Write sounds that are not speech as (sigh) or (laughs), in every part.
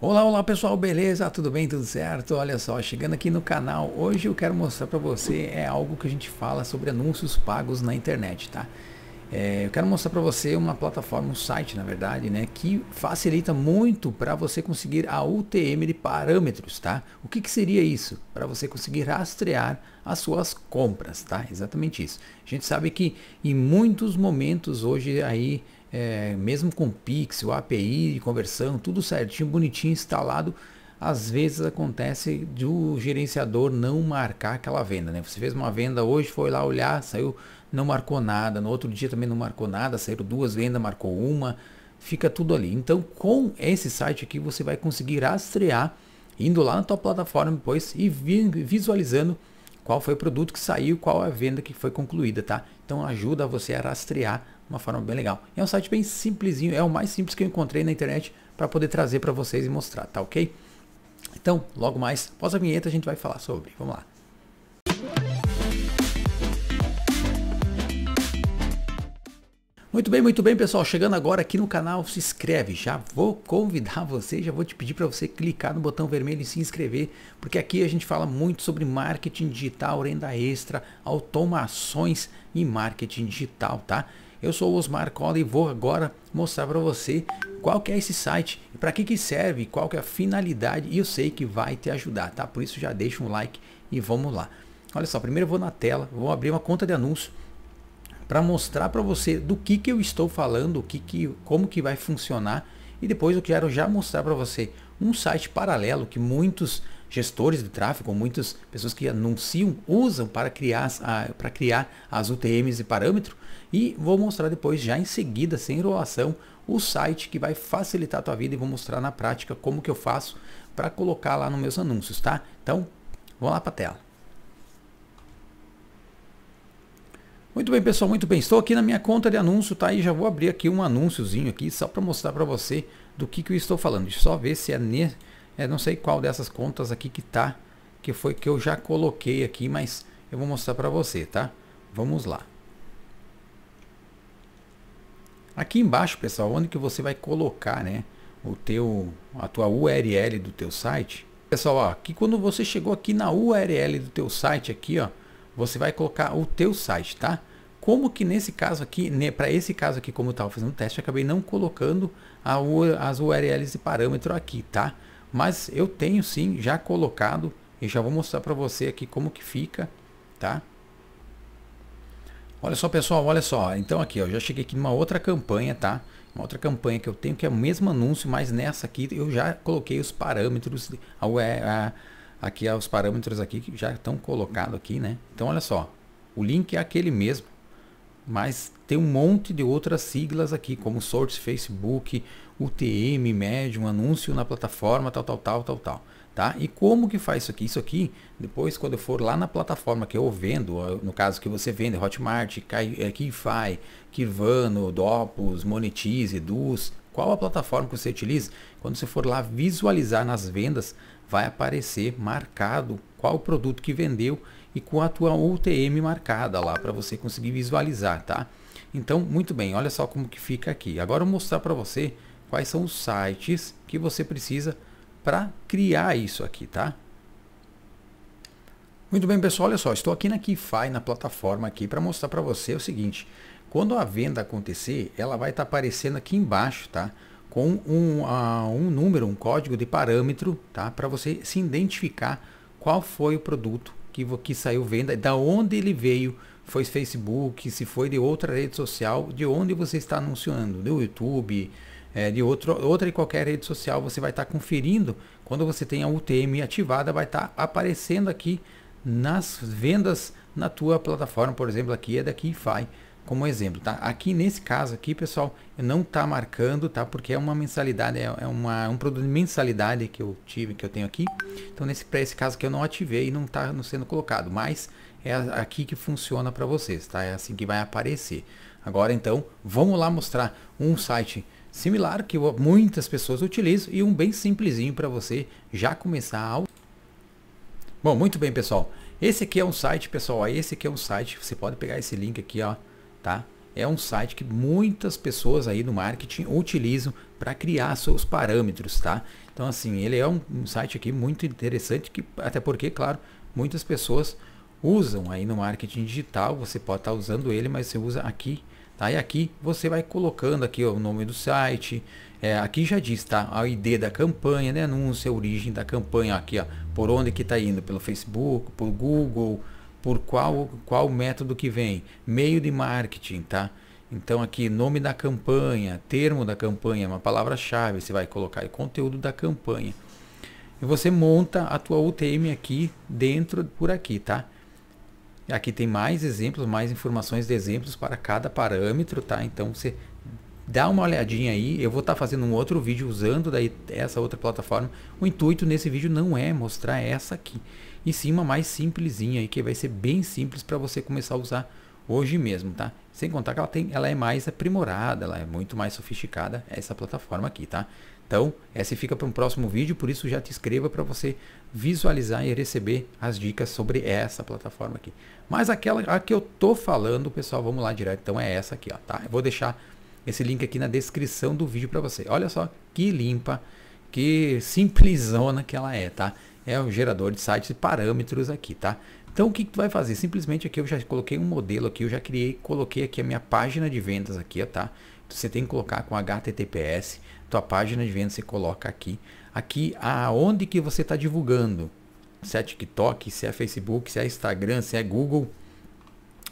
Olá, olá pessoal, beleza? Tudo bem? Tudo certo? Olha só, chegando aqui no canal, hoje eu quero mostrar para você é algo que a gente fala sobre anúncios pagos na internet, tá? É, eu quero mostrar para você uma plataforma, um site, na verdade, né, que facilita muito para você conseguir a UTM de parâmetros, tá? O que, que seria isso? Para você conseguir rastrear as suas compras, tá? Exatamente isso. A gente sabe que em muitos momentos hoje aí é, mesmo com pixel, API, conversão, tudo certinho, bonitinho, instalado, às vezes acontece do gerenciador não marcar aquela venda, né? Você fez uma venda hoje, foi lá olhar, saiu, não marcou nada, no outro dia também não marcou nada, saíram duas vendas, marcou uma, fica tudo ali. Então, com esse site aqui, você vai conseguir rastrear, indo lá na tua plataforma depois e visualizando qual foi o produto que saiu, qual a venda que foi concluída, tá? Então, ajuda você a rastrear uma forma bem legal. É um site bem simplesinho, é o mais simples que eu encontrei na internet para poder trazer para vocês e mostrar, tá ok? Então, logo mais, após a vinheta, a gente vai falar sobre. Vamos lá. Muito bem, muito bem, pessoal. Chegando agora aqui no canal, se inscreve. Já vou convidar (laughs) você, já vou te pedir para você clicar no botão vermelho e se inscrever, porque aqui a gente fala muito sobre marketing digital, renda extra, automações e marketing digital, tá? Eu sou o Osmar Cola e vou agora mostrar para você qual que é esse site, para que, que serve, qual que é a finalidade e eu sei que vai te ajudar, tá? Por isso já deixa um like e vamos lá. Olha só, primeiro eu vou na tela, vou abrir uma conta de anúncio para mostrar para você do que, que eu estou falando, o que que, como que vai funcionar e depois eu quero já mostrar para você um site paralelo que muitos gestores de tráfego, muitas pessoas que anunciam, usam para criar, para criar as UTMs e parâmetro. E vou mostrar depois, já em seguida, sem enrolação, o site que vai facilitar a tua vida e vou mostrar na prática como que eu faço para colocar lá nos meus anúncios, tá? Então, vamos lá para a tela. Muito bem, pessoal, muito bem. Estou aqui na minha conta de anúncio, tá? E já vou abrir aqui um anúnciozinho aqui só para mostrar para você do que, que eu estou falando. Deixa eu só ver se é é, não sei qual dessas contas aqui que tá, que foi que eu já coloquei aqui, mas eu vou mostrar para você, tá? Vamos lá. Aqui embaixo, pessoal, onde que você vai colocar, né, o teu a tua URL do teu site? Pessoal, ó, aqui quando você chegou aqui na URL do teu site aqui, ó, você vai colocar o teu site, tá? Como que nesse caso aqui, né, para esse caso aqui, como eu estava fazendo o teste, acabei não colocando a, as URLs de parâmetro aqui, tá? Mas eu tenho sim já colocado e já vou mostrar para você aqui como que fica, tá? Olha só pessoal, olha só. Então aqui, eu já cheguei aqui numa outra campanha, tá? Uma outra campanha que eu tenho que é o mesmo anúncio, mas nessa aqui eu já coloquei os parâmetros, a, a, aqui os parâmetros aqui que já estão colocados aqui, né? Então olha só, o link é aquele mesmo, mas tem um monte de outras siglas aqui, como Source, Facebook, UTM, médium, anúncio na plataforma, tal, tal, tal, tal, tal. Tá? E como que faz isso aqui? Isso aqui, depois quando eu for lá na plataforma que eu vendo, no caso que você vende, Hotmart, KiFi, é, Kirvano, Dopus, Monetize, Dus, qual a plataforma que você utiliza, quando você for lá visualizar nas vendas, vai aparecer marcado qual o produto que vendeu e com a tua UTM marcada lá para você conseguir visualizar, tá? Então, muito bem, olha só como que fica aqui. Agora eu vou mostrar para você quais são os sites que você precisa para criar isso aqui, tá? Muito bem, pessoal, olha só, estou aqui na Kify, na plataforma aqui, para mostrar para você o seguinte, quando a venda acontecer, ela vai estar tá aparecendo aqui embaixo, tá? Com um, uh, um número, um código de parâmetro, tá? Para você se identificar qual foi o produto que, que saiu venda, da onde ele veio, foi Facebook, se foi de outra rede social, de onde você está anunciando, do YouTube, é, de outro, outra e qualquer rede social, você vai estar tá conferindo. Quando você tem a UTM ativada, vai estar tá aparecendo aqui nas vendas na tua plataforma, por exemplo, aqui é da KeyFi, como exemplo, tá? Aqui nesse caso aqui, pessoal, não tá marcando, tá? Porque é uma mensalidade, é, é uma, um produto de mensalidade que eu tive, que eu tenho aqui. Então, nesse, para esse caso que eu não ativei, não tá sendo colocado, mas é aqui que funciona para vocês, tá? É assim que vai aparecer. Agora, então, vamos lá mostrar um site similar que muitas pessoas utilizam e um bem simplesinho para você já começar a Bom, muito bem, pessoal. Esse aqui é um site, pessoal, esse aqui é um site, você pode pegar esse link aqui, ó, tá? É um site que muitas pessoas aí no marketing utilizam para criar seus parâmetros, tá? Então, assim, ele é um, um site aqui muito interessante, que até porque, claro, muitas pessoas usam aí no marketing digital, você pode estar tá usando ele, mas você usa aqui Tá? E aqui você vai colocando aqui ó, o nome do site, é, aqui já diz, tá? A ID da campanha, né? Anúncio, a origem da campanha, aqui, ó. Por onde que está indo? Pelo Facebook, por Google, por qual, qual método que vem? Meio de marketing, tá? Então aqui, nome da campanha, termo da campanha, uma palavra-chave, você vai colocar o conteúdo da campanha. E você monta a tua UTM aqui dentro, por aqui, tá? Aqui tem mais exemplos, mais informações de exemplos para cada parâmetro, tá? Então você dá uma olhadinha aí. Eu vou estar tá fazendo um outro vídeo usando daí essa outra plataforma. O intuito nesse vídeo não é mostrar essa aqui, e sim uma mais simplesinha aí que vai ser bem simples para você começar a usar hoje mesmo, tá? Sem contar que ela, tem, ela é mais aprimorada, ela é muito mais sofisticada, é essa plataforma aqui, tá? Então, essa fica para um próximo vídeo, por isso já te inscreva para você visualizar e receber as dicas sobre essa plataforma aqui. Mas aquela a que eu tô falando, pessoal, vamos lá direto, então é essa aqui, ó, tá? Eu vou deixar esse link aqui na descrição do vídeo para você. Olha só que limpa, que (laughs) simplesona que ela é, tá? É um gerador de sites e parâmetros aqui, tá? Então o que, que tu vai fazer? Simplesmente aqui eu já coloquei um modelo aqui, eu já criei, coloquei aqui a minha página de vendas aqui, tá? Você tem que colocar com HTTPS, tua página de vendas você coloca aqui. Aqui aonde que você está divulgando, se é TikTok, se é Facebook, se é Instagram, se é Google,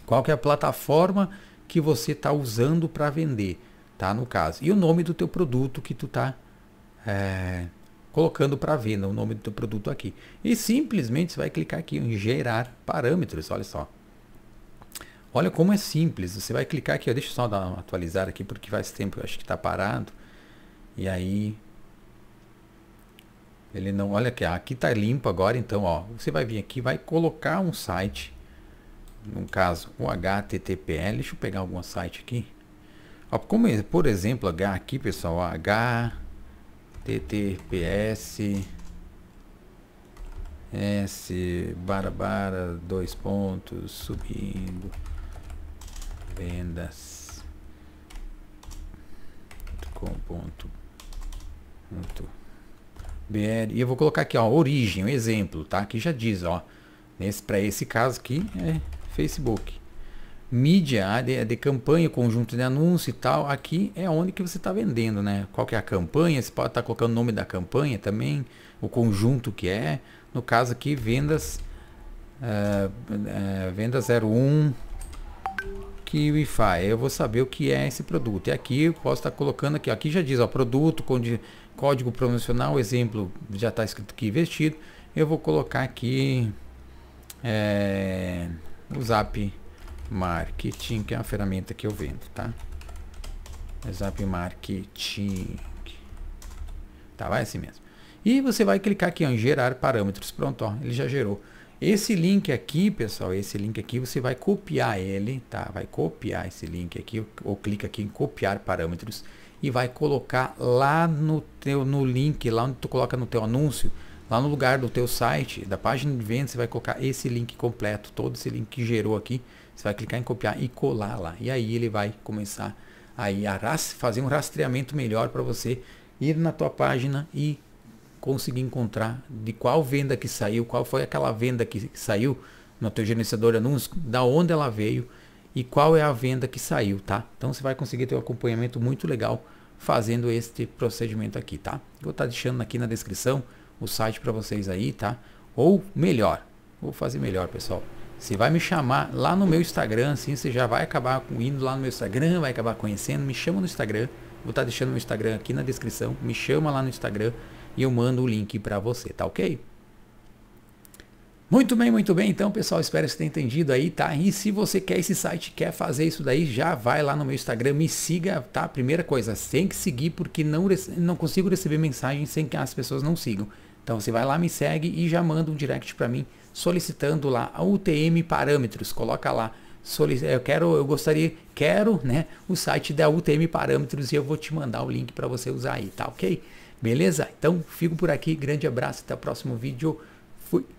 qual que é a plataforma que você está usando para vender, tá? No caso. E o nome do teu produto que tu está... É eh, colocando para venda o nome do produto aqui. E simplesmente você vai clicar aqui em gerar parâmetros, olha só. Olha como é simples, você vai clicar aqui, ó, deixa eu só dar, atualizar aqui porque faz tempo, eu acho que está parado. E aí, ele não, olha aqui, aqui está limpo agora, então ó, você vai vir aqui, vai colocar um site, no caso o HTTPL, deixa eu pegar algum site aqui. Ó, como, é, por exemplo, H aqui pessoal, H TTPS S Barabara dois pontos subindo vendas com ponto, ponto BR e eu vou colocar aqui ó origem exemplo tá que já diz ó nesse para esse caso aqui é Facebook mídia, de, de campanha, conjunto de anúncio e tal, aqui é onde que você está vendendo, né? Qual que é a campanha, você pode estar tá colocando o nome da campanha também, o conjunto que é, no caso aqui vendas, uh, uh, venda 01 Kiwify, eu vou saber o que é esse produto, e aqui eu posso estar tá colocando aqui, aqui já diz, ó, produto, código promocional, exemplo, já está escrito aqui investido, eu vou colocar aqui é, o zap Marketing, que é uma ferramenta que eu vendo, tá? É Zap Marketing. Tá, vai assim mesmo. E você vai clicar aqui ó, em gerar parâmetros. Pronto, ó, ele já gerou. Esse link aqui, pessoal, esse link aqui, você vai copiar ele, tá? Vai copiar esse link aqui, ou clica aqui em copiar parâmetros e vai colocar lá no teu no link, lá onde tu coloca no teu anúncio, lá no lugar do teu site, da página de venda, você vai colocar esse link completo, todo esse link que gerou aqui, você vai clicar em copiar e colar lá. E aí ele vai começar aí a fazer um rastreamento melhor para você ir na tua página e conseguir encontrar de qual venda que saiu, qual foi aquela venda que saiu no teu gerenciador de anúncios, da onde ela veio e qual é a venda que saiu, tá? Então você vai conseguir ter um acompanhamento muito legal fazendo este procedimento aqui, tá? Vou estar tá deixando aqui na descrição o site para vocês aí, tá? Ou melhor, vou fazer melhor, pessoal. Você vai me chamar lá no meu Instagram, assim, você já vai acabar indo lá no meu Instagram, vai acabar conhecendo, me chama no Instagram. Vou estar tá deixando meu Instagram aqui na descrição. Me chama lá no Instagram e eu mando o link para você, tá ok? Muito bem, muito bem. Então, pessoal, espero que você tenha entendido aí, tá? E se você quer esse site, quer fazer isso daí, já vai lá no meu Instagram, me siga, tá? Primeira coisa, tem que seguir porque não, não consigo receber mensagem sem que as pessoas não sigam. Então, você vai lá, me segue e já manda um direct para mim solicitando lá a UTM parâmetros. Coloca lá eu quero, eu gostaria, quero, né, o site da UTM Parâmetros e eu vou te mandar o link para você usar aí, tá OK? Beleza? Então, fico por aqui. Grande abraço, até o próximo vídeo. Fui.